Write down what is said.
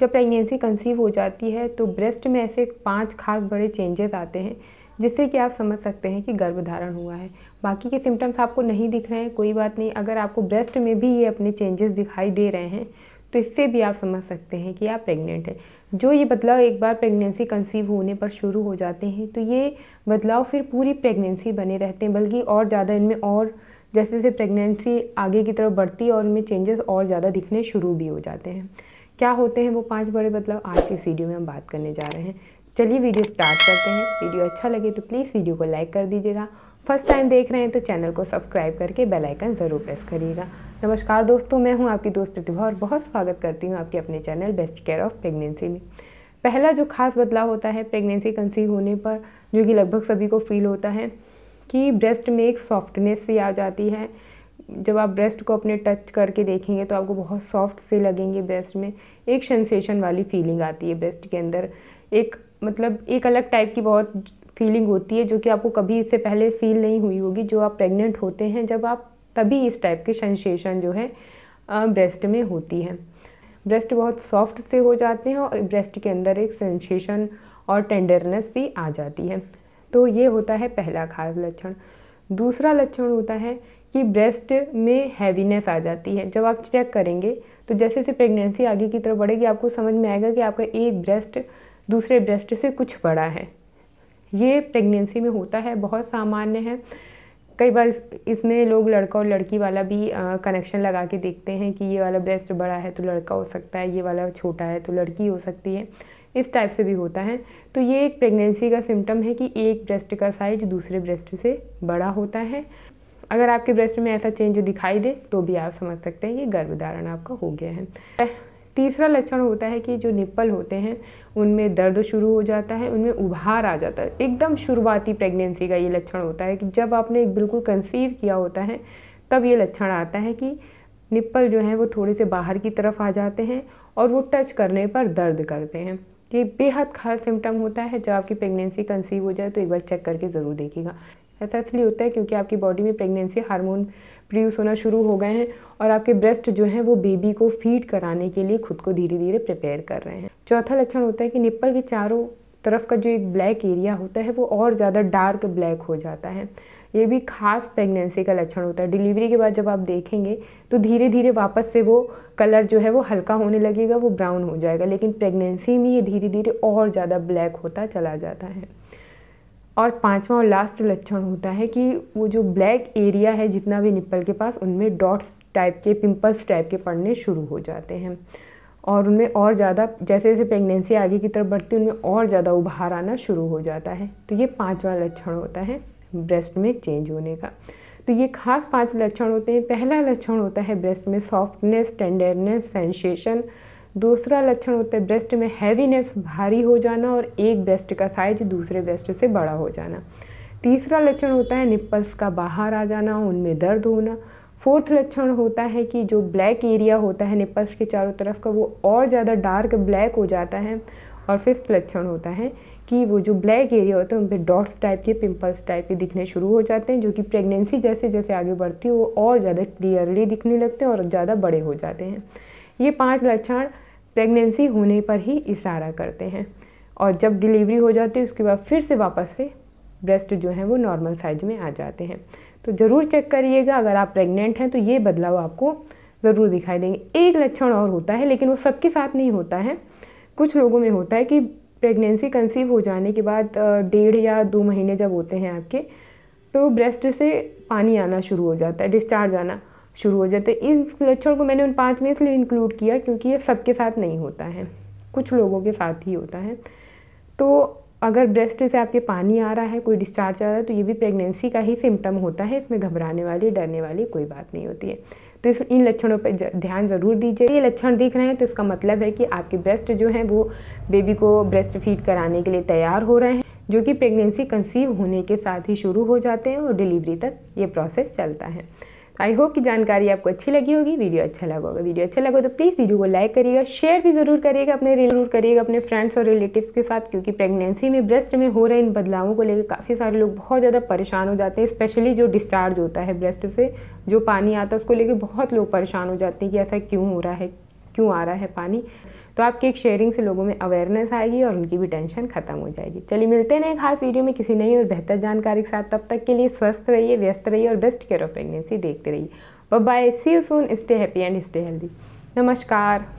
जब pregnancy conceive हो जाती है तो ब्रेस्ट में ऐसे पांच खास बड़े चेंजेस आते हैं जिससे कि आप समझ सकते हैं कि गर्भधारण हुआ है बाकी के सिम्टम्स आपको नहीं दिख रहे हैं कोई बात नहीं अगर आपको ब्रेस्ट में भी ये अपने चेंजेस दिखाई दे रहे हैं तो इससे भी आप समझ सकते हैं कि आप प्रेग्नेंट हैं जो ये बदलाव एक बार प्रेगनेंसी कंसीव होने पर शुरू हो जाते हैं तो ये बदलाव फिर पूरी प्रेगनेंसी बने रहते हैं बल्कि और ज़्यादा इनमें और जैसे जैसे प्रेगनेंसी आगे की तरफ बढ़ती है और इनमें चेंजेस और ज़्यादा दिखने शुरू भी हो जाते हैं क्या होते हैं वो पांच बड़े बदलाव आज इस वीडियो में हम बात करने जा रहे हैं चलिए वीडियो स्टार्ट करते हैं वीडियो अच्छा लगे तो प्लीज़ वीडियो को लाइक कर दीजिएगा फर्स्ट टाइम देख रहे हैं तो चैनल को सब्सक्राइब करके बेल आइकन ज़रूर प्रेस करिएगा नमस्कार दोस्तों मैं हूं आपकी दोस्त प्रतिभा और बहुत स्वागत करती हूं आपके अपने channel best care of pregnancy में पहला जो खास बदलाव होता है प्रेगनेंसी कंसीव होने पर जो कि लगभग सभी को फील होता है कि ब्रेस्ट में एक सॉफ्टनेस सी आ जाती है जब आप ब्रेस्ट को अपने टच करके देखेंगे तो आपको बहुत सॉफ्ट से लगेंगे ब्रेस्ट में एक सेंसेशन वाली फीलिंग आती है ब्रेस्ट के अंदर एक मतलब एक अलग टाइप की बहुत फीलिंग होती है जो कि आपको कभी इससे पहले फील नहीं हुई होगी जो आप प्रेग्नेंट होते हैं जब आप तभी इस टाइप के सेंसेशन जो है ब्रेस्ट में होती है ब्रेस्ट बहुत सॉफ्ट से हो जाते हैं और ब्रेस्ट के अंदर एक सेंसेशन और टेंडरनेस भी आ जाती है तो ये होता है पहला खास लक्षण दूसरा लक्षण होता है कि ब्रेस्ट में हैवीनेस आ जाती है जब आप चेक करेंगे तो जैसे जैसे प्रेगनेंसी आगे की तरफ बढ़ेगी आपको समझ में आएगा कि आपका एक ब्रेस्ट दूसरे ब्रेस्ट से कुछ बड़ा है ये प्रेगनेंसी में होता है बहुत सामान्य है कई बार इसमें लोग लड़का और लड़की वाला भी कनेक्शन लगा के देखते हैं कि ये वाला ब्रेस्ट बड़ा है तो लड़का हो सकता है ये वाला छोटा है तो लड़की हो सकती है इस टाइप से भी होता है तो ये एक प्रेगनेंसी का सिम्टम है कि एक ब्रेस्ट का साइज दूसरे ब्रेस्ट से बड़ा होता है अगर आपके ब्रेस्ट में ऐसा चेंज दिखाई दे तो भी आप समझ सकते हैं कि गर्भधारण आपका हो गया है तीसरा लक्षण होता है कि जो निप्पल होते हैं उनमें दर्द शुरू हो जाता है उनमें उभार आ जाता है एकदम शुरुआती प्रेगनेंसी का ये लक्षण होता है कि जब आपने बिल्कुल कंसीव किया होता है तब ये लक्षण आता है कि निप्पल जो हैं वो थोड़े से बाहर की तरफ आ जाते हैं और वो टच करने पर दर्द करते हैं ये बेहद खास सिम्टम होता है जब आपकी प्रेगनेंसी कंसीव हो जाए तो एक बार चेक करके ज़रूर देखिएगा ऐसा इसलिए होता है क्योंकि आपकी बॉडी में प्रेगनेंसी हार्मोन प्रोड्यूस होना शुरू हो गए हैं और आपके ब्रेस्ट जो हैं वो बेबी को फीड कराने के लिए खुद को धीरे धीरे प्रिपेयर कर रहे हैं चौथा लक्षण होता है कि निप्पल के चारों तरफ का जो एक ब्लैक एरिया होता है वो और ज़्यादा डार्क ब्लैक हो जाता है ये भी खास प्रेगनेंसी का लक्षण होता है डिलीवरी के बाद जब आप देखेंगे तो धीरे धीरे वापस से वो कलर जो है वो हल्का होने लगेगा वो ब्राउन हो जाएगा लेकिन प्रेगनेंसी में ये धीरे धीरे और ज़्यादा ब्लैक होता चला जाता है और पांचवा और लास्ट लक्षण होता है कि वो जो ब्लैक एरिया है जितना भी निप्पल के पास उनमें डॉट्स टाइप के पिंपल्स टाइप के पड़ने शुरू हो जाते हैं और उनमें और ज़्यादा जैसे जैसे प्रेगनेंसी आगे की तरफ बढ़ती है उनमें और ज़्यादा उभार आना शुरू हो जाता है तो ये पाँचवा लक्षण होता है ब्रेस्ट में चेंज होने का तो ये खास पांच लक्षण होते हैं पहला लक्षण होता है ब्रेस्ट में सॉफ्टनेस टेंडरनेस सेंसेशन दूसरा लक्षण होता है ब्रेस्ट में हैवीनेस भारी हो जाना और एक ब्रेस्ट का साइज दूसरे ब्रेस्ट से बड़ा हो जाना तीसरा लक्षण होता है निप्पल्स का बाहर आ जाना उनमें दर्द होना फोर्थ लक्षण होता है कि जो ब्लैक एरिया होता है निप्पल्स के चारों तरफ का वो और ज़्यादा डार्क ब्लैक हो जाता है और फिफ्थ लक्षण होता है कि वो जो ब्लैक एरिया होता है उन पर डॉट्स टाइप के पिंपल्स टाइप के दिखने शुरू हो जाते हैं जो कि प्रेगनेंसी जैसे जैसे आगे बढ़ती है वो और ज़्यादा क्लियरली दिखने लगते हैं और ज़्यादा बड़े हो जाते हैं ये पाँच लक्षण प्रेगनेंसी होने पर ही इशारा करते हैं और जब डिलीवरी हो जाती है उसके बाद फिर से वापस से ब्रेस्ट जो है वो नॉर्मल साइज में आ जाते हैं तो ज़रूर चेक करिएगा अगर आप प्रेग्नेंट हैं तो ये बदलाव आपको ज़रूर दिखाई देंगे एक लक्षण और होता है लेकिन वो सबके साथ नहीं होता है कुछ लोगों में होता है कि प्रेगनेंसी कंसीव हो जाने के बाद डेढ़ या दो महीने जब होते हैं आपके तो ब्रेस्ट से पानी आना शुरू हो जाता है डिस्चार्ज आना शुरू हो जाते हैं इस लक्षण को मैंने उन पाँच में इसलिए इंक्लूड किया क्योंकि ये सबके साथ नहीं होता है कुछ लोगों के साथ ही होता है तो अगर ब्रेस्ट से आपके पानी आ रहा है कोई डिस्चार्ज आ रहा है तो ये भी प्रेगनेंसी का ही सिम्टम होता है इसमें घबराने वाली डरने वाली कोई बात नहीं होती है तो इस इन लक्षणों पर ध्यान ज़रूर दीजिए ये लक्षण दिख रहे हैं तो इसका मतलब है कि आपके ब्रेस्ट जो हैं वो बेबी को ब्रेस्ट फीड कराने के लिए तैयार हो रहे हैं जो कि प्रेगनेंसी कंसीव होने के साथ ही शुरू हो जाते हैं और डिलीवरी तक ये प्रोसेस चलता है आई होप कि जानकारी आपको अच्छी लगी होगी वीडियो अच्छा लगा होगा वीडियो अच्छा लगा तो प्लीज़ वीडियो को लाइक करिएगा शेयर भी ज़रूर करिएगा अपने जरूर करिएगा अपने फ्रेंड्स और रिलेटिव्स के साथ क्योंकि प्रेगनेंसी में ब्रेस्ट में हो रहे इन बदलावों को लेकर काफ़ी सारे लोग बहुत ज़्यादा परेशान हो जाते हैं स्पेशली जो डिस्चार्ज होता है ब्रेस्ट से जो पानी आता है उसको लेकर बहुत लोग परेशान हो जाते हैं कि ऐसा क्यों हो रहा है क्यों आ रहा है पानी तो आपकी एक शेयरिंग से लोगों में अवेयरनेस आएगी और उनकी भी टेंशन खत्म हो जाएगी चलिए मिलते हैं एक खास वीडियो में किसी नई और बेहतर जानकारी के साथ तब तक के लिए स्वस्थ रहिए व्यस्त रहिए और बेस्ट केयर ऑफ प्रेगनेंसी देखते रहिए bye see you soon stay happy and stay healthy नमस्कार